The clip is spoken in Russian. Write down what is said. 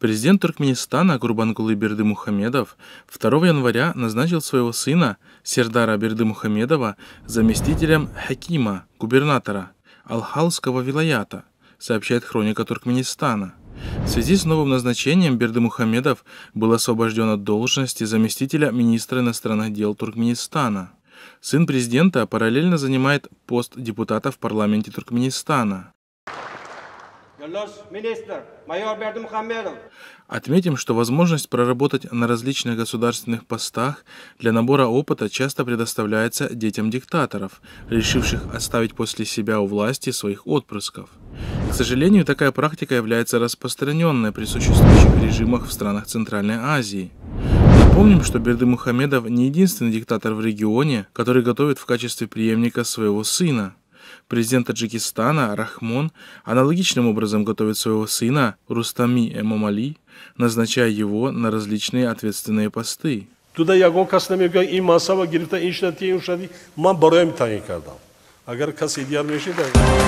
Президент Туркменистана Гурбангулы Берды Мухамедов 2 января назначил своего сына Сердара Берды Мухамедова заместителем Хакима, губернатора Алхалского вилаята, сообщает хроника Туркменистана. В связи с новым назначением Берды Мухамедов был освобожден от должности заместителя министра иностранных дел Туркменистана. Сын президента параллельно занимает пост депутата в парламенте Туркменистана. Отметим, что возможность проработать на различных государственных постах для набора опыта часто предоставляется детям диктаторов, решивших оставить после себя у власти своих отпрысков. К сожалению, такая практика является распространенной при существующих режимах в странах Центральной Азии. Напомним, что Берды Мухамедов не единственный диктатор в регионе, который готовит в качестве преемника своего сына президент Таджикистана Рахмон аналогичным образом готовит своего сына Рустами Эмомали, назначая его на различные ответственные посты. Туда я гон каснем яга ин масава гирифта ин шнати ин шнати Агар каси дияр